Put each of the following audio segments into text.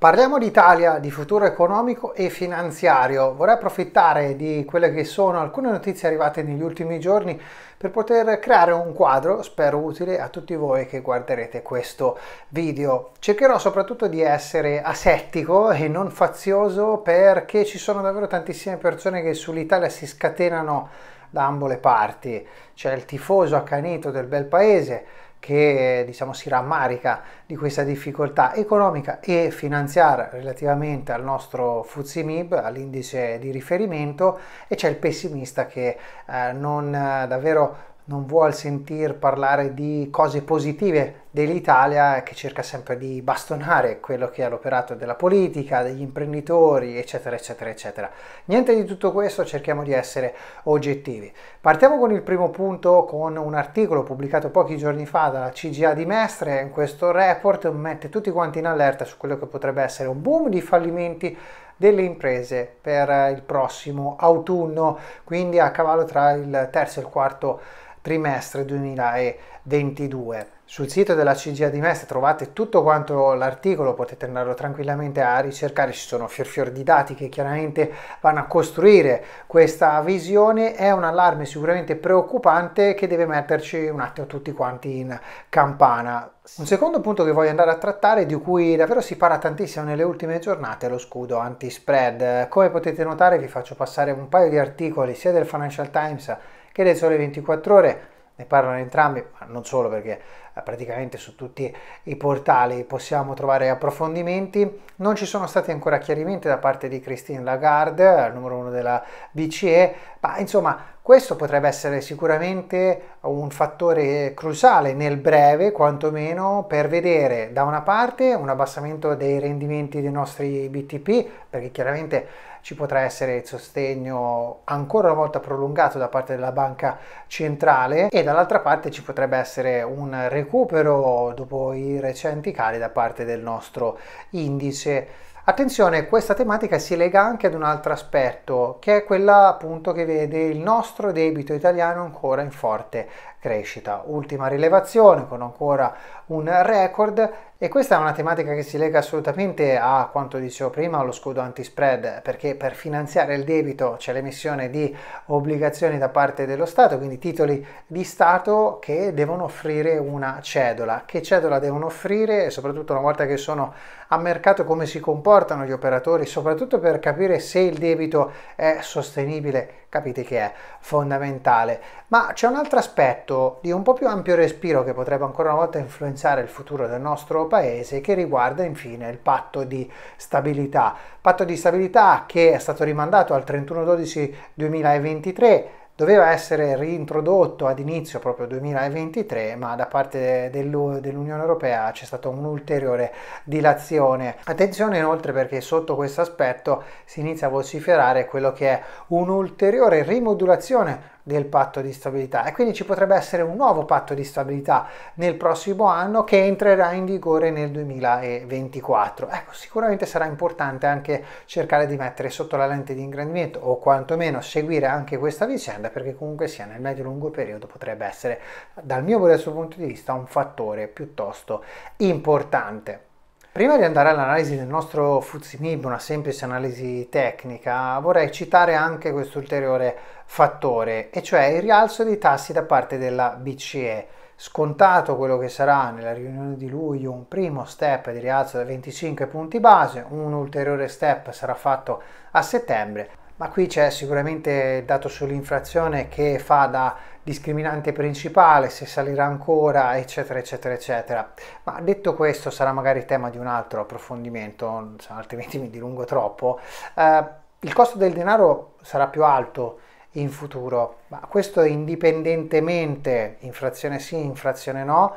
Parliamo d'Italia, di futuro economico e finanziario. Vorrei approfittare di quelle che sono alcune notizie arrivate negli ultimi giorni per poter creare un quadro, spero utile a tutti voi che guarderete questo video. Cercherò soprattutto di essere asettico e non fazioso perché ci sono davvero tantissime persone che sull'Italia si scatenano da ambo le parti. C'è il tifoso accanito del bel paese, che diciamo, si rammarica di questa difficoltà economica e finanziaria relativamente al nostro FTSE all'indice di riferimento, e c'è il pessimista che eh, non eh, davvero non vuol sentir parlare di cose positive dell'Italia che cerca sempre di bastonare quello che è l'operato della politica, degli imprenditori, eccetera, eccetera, eccetera. Niente di tutto questo, cerchiamo di essere oggettivi. Partiamo con il primo punto, con un articolo pubblicato pochi giorni fa dalla CGA di Mestre, in questo report mette tutti quanti in allerta su quello che potrebbe essere un boom di fallimenti delle imprese per il prossimo autunno, quindi a cavallo tra il terzo e il quarto trimestre 2022. Sul sito della CGA di Mestre trovate tutto quanto l'articolo, potete andarlo tranquillamente a ricercare, ci sono fior fior di dati che chiaramente vanno a costruire questa visione, è un allarme sicuramente preoccupante che deve metterci un attimo tutti quanti in campana. Un secondo punto che voglio andare a trattare, di cui davvero si parla tantissimo nelle ultime giornate, è lo scudo anti-spread. Come potete notare vi faccio passare un paio di articoli sia del Financial Times che del Sole 24 Ore, ne parlano entrambi, ma non solo perché eh, praticamente su tutti i portali possiamo trovare approfondimenti. Non ci sono stati ancora chiarimenti da parte di Christine Lagarde, al numero uno della BCE, ma insomma questo potrebbe essere sicuramente un fattore cruciale nel breve, quantomeno, per vedere da una parte un abbassamento dei rendimenti dei nostri BTP, perché chiaramente ci potrà essere il sostegno ancora una volta prolungato da parte della banca centrale e dall'altra parte ci potrebbe essere un recupero dopo i recenti cali da parte del nostro indice. Attenzione, questa tematica si lega anche ad un altro aspetto, che è quella appunto che vede il nostro debito italiano ancora in forte crescita. Ultima rilevazione con ancora un record e questa è una tematica che si lega assolutamente a quanto dicevo prima, allo scudo anti-spread perché per finanziare il debito c'è l'emissione di obbligazioni da parte dello Stato, quindi titoli di Stato che devono offrire una cedola. Che cedola devono offrire e soprattutto una volta che sono a mercato come si comportano gli operatori, soprattutto per capire se il debito è sostenibile, capite che è fondamentale. Ma c'è un altro aspetto concetto di un po' più ampio respiro che potrebbe ancora una volta influenzare il futuro del nostro paese che riguarda infine il patto di stabilità. Patto di stabilità che è stato rimandato al 31-12-2023 doveva essere reintrodotto ad inizio proprio 2023, ma da parte dell'Unione Europea c'è stata un'ulteriore dilazione. Attenzione inoltre perché sotto questo aspetto si inizia a vociferare quello che è un'ulteriore rimodulazione del patto di stabilità e quindi ci potrebbe essere un nuovo patto di stabilità nel prossimo anno che entrerà in vigore nel 2024. Ecco, sicuramente sarà importante anche cercare di mettere sotto la lente di ingrandimento o quantomeno seguire anche questa vicenda perché comunque sia nel medio lungo periodo potrebbe essere dal mio modesto punto di vista un fattore piuttosto importante. Prima di andare all'analisi del nostro Fuzimib, una semplice analisi tecnica, vorrei citare anche questo ulteriore fattore, e cioè il rialzo dei tassi da parte della BCE. Scontato quello che sarà nella riunione di luglio un primo step di rialzo da 25 punti base, un ulteriore step sarà fatto a settembre, ma qui c'è sicuramente il dato sull'inflazione che fa da discriminante principale, se salirà ancora, eccetera, eccetera, eccetera. Ma detto questo, sarà magari tema di un altro approfondimento, altrimenti mi dilungo troppo. Eh, il costo del denaro sarà più alto in futuro, ma questo indipendentemente, infrazione sì, infrazione no,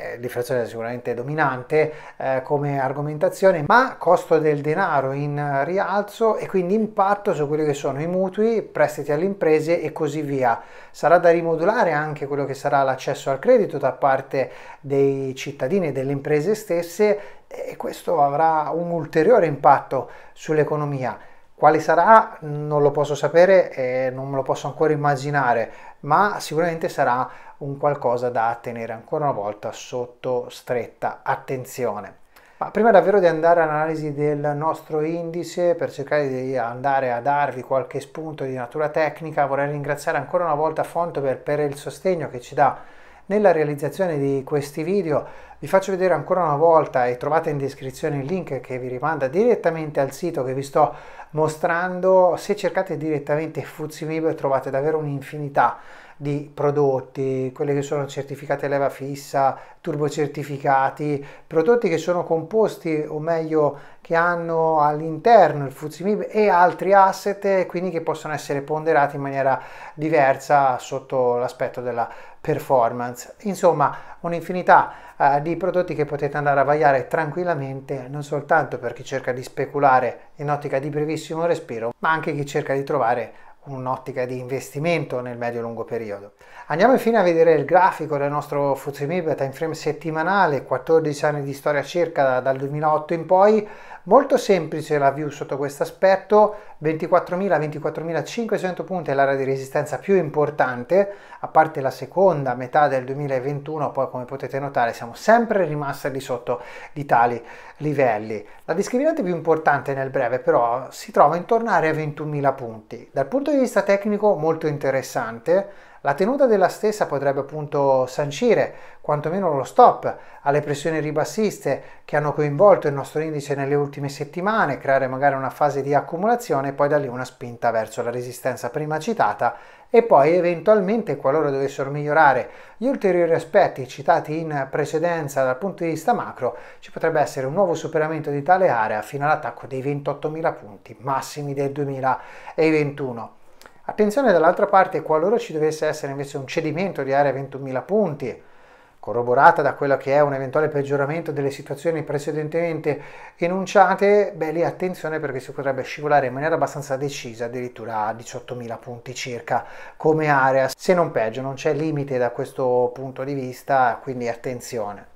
eh, l'inflazione è sicuramente dominante eh, come argomentazione, ma costo del denaro in rialzo e quindi impatto su quelli che sono i mutui, prestiti alle imprese e così via. Sarà da rimodulare anche quello che sarà l'accesso al credito da parte dei cittadini e delle imprese stesse e questo avrà un ulteriore impatto sull'economia. Quale sarà non lo posso sapere e non me lo posso ancora immaginare, ma sicuramente sarà un qualcosa da tenere ancora una volta sotto stretta attenzione. Ma prima davvero di andare all'analisi del nostro indice, per cercare di andare a darvi qualche spunto di natura tecnica, vorrei ringraziare ancora una volta Fontobel per il sostegno che ci dà nella realizzazione di questi video vi faccio vedere ancora una volta e trovate in descrizione il link che vi rimanda direttamente al sito che vi sto mostrando. Se cercate direttamente Fuzimib trovate davvero un'infinità di prodotti, quelli che sono certificati a leva fissa, turbocertificati, prodotti che sono composti o meglio che hanno all'interno il Fuzimib e altri asset quindi che possono essere ponderati in maniera diversa sotto l'aspetto della performance. Insomma, un'infinità eh, di di prodotti che potete andare a vagliare tranquillamente non soltanto per chi cerca di speculare in ottica di brevissimo respiro, ma anche chi cerca di trovare un'ottica di investimento nel medio-lungo periodo. Andiamo infine a vedere il grafico del nostro FTSE time frame settimanale, 14 anni di storia circa dal 2008 in poi, molto semplice la view sotto questo aspetto, 24.000-24.500 punti è l'area di resistenza più importante, a parte la seconda metà del 2021, poi come potete notare siamo sempre rimasti di sotto di tali livelli. La discriminante più importante nel breve però si trova intorno a 21.000 punti. Dal punto punto di vista tecnico molto interessante, la tenuta della stessa potrebbe appunto sancire quantomeno lo stop alle pressioni ribassiste che hanno coinvolto il nostro indice nelle ultime settimane, creare magari una fase di accumulazione e poi da lì una spinta verso la resistenza prima citata e poi eventualmente qualora dovessero migliorare gli ulteriori aspetti citati in precedenza dal punto di vista macro ci potrebbe essere un nuovo superamento di tale area fino all'attacco dei 28.000 punti massimi del 2021. Attenzione dall'altra parte, qualora ci dovesse essere invece un cedimento di area 21.000 punti, corroborata da quello che è un eventuale peggioramento delle situazioni precedentemente enunciate, beh lì attenzione perché si potrebbe scivolare in maniera abbastanza decisa, addirittura a 18.000 punti circa come area, se non peggio, non c'è limite da questo punto di vista, quindi attenzione.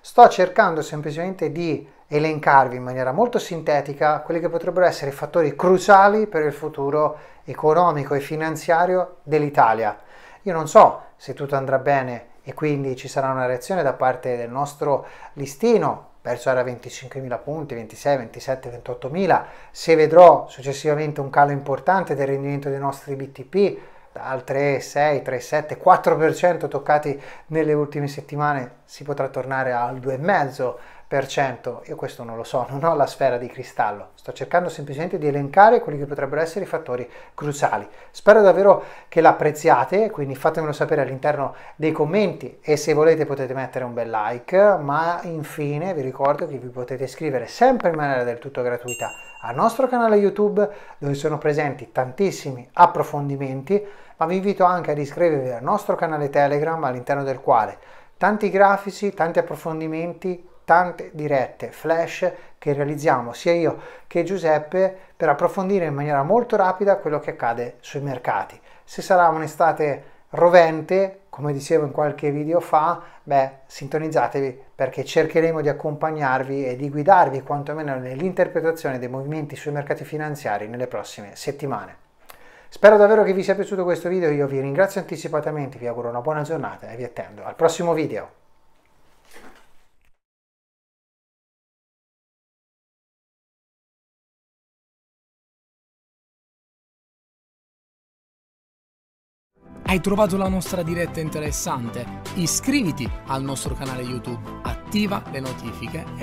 Sto cercando semplicemente di elencarvi in maniera molto sintetica quelli che potrebbero essere i fattori cruciali per il futuro economico e finanziario dell'Italia. Io non so se tutto andrà bene e quindi ci sarà una reazione da parte del nostro listino perso era 25.000 punti, 26, 27, 28.000, se vedrò successivamente un calo importante del rendimento dei nostri BTP dal 3, 6, 3, 7, 4% toccati nelle ultime settimane si potrà tornare al 2,5 io questo non lo so, non ho la sfera di cristallo, sto cercando semplicemente di elencare quelli che potrebbero essere i fattori cruciali. Spero davvero che l'apprezziate, quindi fatemelo sapere all'interno dei commenti e se volete potete mettere un bel like, ma infine vi ricordo che vi potete iscrivere sempre in maniera del tutto gratuita al nostro canale YouTube dove sono presenti tantissimi approfondimenti, ma vi invito anche ad iscrivervi al nostro canale Telegram all'interno del quale tanti grafici, tanti approfondimenti, tante dirette flash che realizziamo sia io che Giuseppe per approfondire in maniera molto rapida quello che accade sui mercati. Se sarà un'estate rovente, come dicevo in qualche video fa, beh, sintonizzatevi perché cercheremo di accompagnarvi e di guidarvi quantomeno nell'interpretazione dei movimenti sui mercati finanziari nelle prossime settimane. Spero davvero che vi sia piaciuto questo video, io vi ringrazio anticipatamente, vi auguro una buona giornata e vi attendo al prossimo video. Hai trovato la nostra diretta interessante? Iscriviti al nostro canale YouTube, attiva le notifiche e